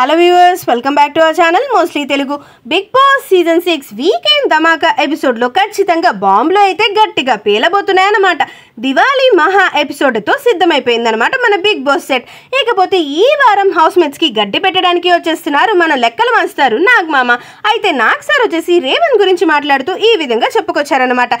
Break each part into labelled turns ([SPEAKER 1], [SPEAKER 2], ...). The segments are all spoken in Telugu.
[SPEAKER 1] hello viewers welcome back to our channel mostly Telugu Bigg Boss season six weekend ధమాకా ఎపిసోడ్లో ఖచ్చితంగా బాంబులో అయితే గట్టిగా పేలబోతున్నాయన్నమాట దివాళీ మహా ఎపిసోడ్తో సిద్ధమైపోయిందనమాట మన బిగ్ బాస్ సెట్ ఇకపోతే ఈ వారం హౌస్ మేట్స్కి గడ్డి పెట్టడానికి వచ్చేస్తున్నారు మన లెక్కలు మాస్తారు నాగ్మామ అయితే నాగ్ సార్ వచ్చేసి రేవంత్ గురించి మాట్లాడుతూ ఈ విధంగా చెప్పుకొచ్చారనమాట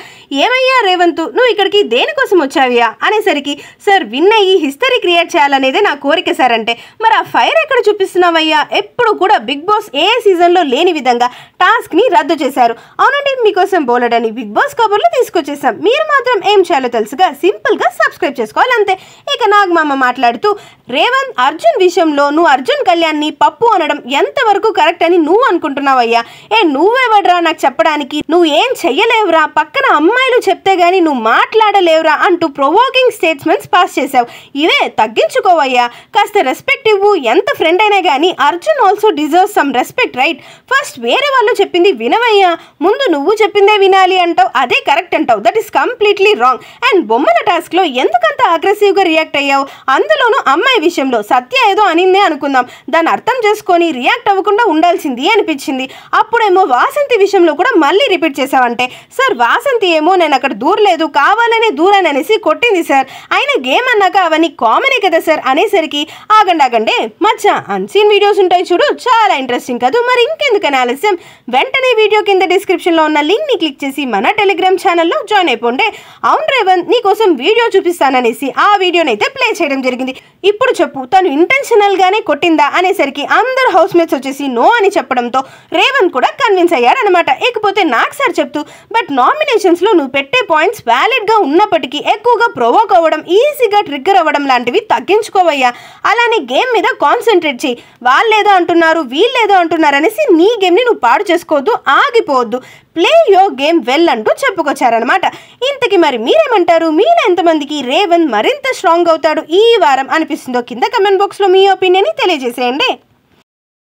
[SPEAKER 1] ఏమయ్యా రేవంత్ నువ్వు ఇక్కడికి దేనికోసం వచ్చావ్యా అనేసరికి సార్ విన్ అయ్యి హిస్టరీ క్రియేట్ చేయాలనేదే నా కోరిక సార్ అంటే మరి ఆ ఫైర్ ఎక్కడ చూపిస్తున్నావయ్యా దివ్య ఎప్పుడు కూడా బిగ్ బాస్ ఏ సీజన్లో లేని విధంగా టాస్క్ని రద్దు చేశారు అవునండి మీకోసం బోలడని బిగ్ బాస్ కబుర్లు తీసుకొచ్చేసాం మీరు మాత్రం ఏం చేయాలో తెలుసుగా సింపుల్గా సబ్స్క్రైబ్ చేసుకోవాలి అంతే ఇక నాగమామ మాట్లాడుతూ రేవంత్ అర్జున్ విషయంలో నువ్వు అర్జున్ కళ్యాణ్ని పప్పు అనడం ఎంతవరకు కరెక్ట్ అని నువ్వు అనుకుంటున్నావయ్యా ఏ నువ్వెవడ్రా నాకు చెప్పడానికి నువ్వు ఏం చెయ్యలేవురా పక్కన అమ్మాయిలు చెప్తే గానీ నువ్వు మాట్లాడలేవురా అంటూ ప్రొవోకింగ్ స్టేట్మెంట్స్ పాస్ చేసావు ఇవే తగ్గించుకోవయ్యా కాస్త రెస్పెక్ట్ ఇవ్వు ఎంత ఫ్రెండ్ అయినా కానీ Arjun also deserve some respect right first వేరే వాళ్ళు చెప్పింది వినవయ్యా ముందు నువ్వు చెప్పిందే వినాలి అంటావు అదే కరెక్ట్ అంటావు that is completely wrong and బొమ్మల టాస్క్లో ఎందుకంత అగ్రెసివ్గా రియాక్ట్ అయ్యావు అందులోనూ అమ్మాయి విషయంలో సత్య ఏదో అనిందే అనుకుందాం దాన్ని అర్థం చేసుకొని రియాక్ట్ అవ్వకుండా ఉండాల్సింది అనిపించింది అప్పుడేమో వాసంతి విషయంలో కూడా మళ్ళీ రిపీట్ చేసావంటే సార్ వాసంతి ఏమో నేను అక్కడ దూరలేదు కావాలనే దూరాననేసి అనేసి కొట్టింది సార్ ఆయన గేమ్ అన్నాక అవన్నీ కామనే కదా సార్ అనేసరికి ఆగండి ఆగండే మచ్చా అన్సీన్ వీడియోస్ ఉంటాయి చూడు చాలా ఇంట్రెస్టింగ్ కాదు మరి ఇంకెందుకని ఆలస్యం వెంటనే వీడియో కింద డిస్క్రిప్షన్లో ఉన్న లింక్ని క్లిక్ చేసి మన టెలిగ్రామ్ ఛానల్లో జాయిన్ అయిపోండి అవును రేవంత్ నీకోసం వీడియో చూపిస్తాననేసి ఆ వీడియోని అయితే ప్లే చేయడం జరిగింది ఇప్పుడు చెప్పు తను ఇంటెన్షనల్గానే కొట్టిందా అనేసరికి అందరు హౌస్ మేట్స్ వచ్చేసి నో అని చెప్పడంతో రేవంత్ కూడా కన్విన్స్ అయ్యాడనమాట ఇకపోతే నాకు సార్ చెప్తూ బట్ నామినేషన్స్లో నువ్వు పెట్టే పాయింట్స్ వ్యాలిడ్గా ఉన్నప్పటికీ ఎక్కువగా ప్రొవోక్ అవ్వడం ఈజీగా ట్రిగ్గర్ అవ్వడం లాంటివి తగ్గించుకోవయ్యా అలానే గేమ్ మీద కాన్సన్ట్రేట్ చేయి వాళ్ళేదో అంటున్నారు వీళ్ళేదో అంటున్నారు అనేసి నీ గేమ్ని నువ్వు పాడు చేసుకోవద్దు ఆగిపోవద్దు ప్లే యో గేమ్ వెల్ అంటూ చెప్పుకొచ్చారనమాట ఇంతకి మరి మీరేమంటారు మీరు ఎంతమందికి రేవన్ మరింత స్ట్రాంగ్ అవుతాడు ఈ వారం అనిపిస్తుందో కింద కమెంట్ బాక్స్లో మీ ఒపీనియన్ తెలియజేసేయండి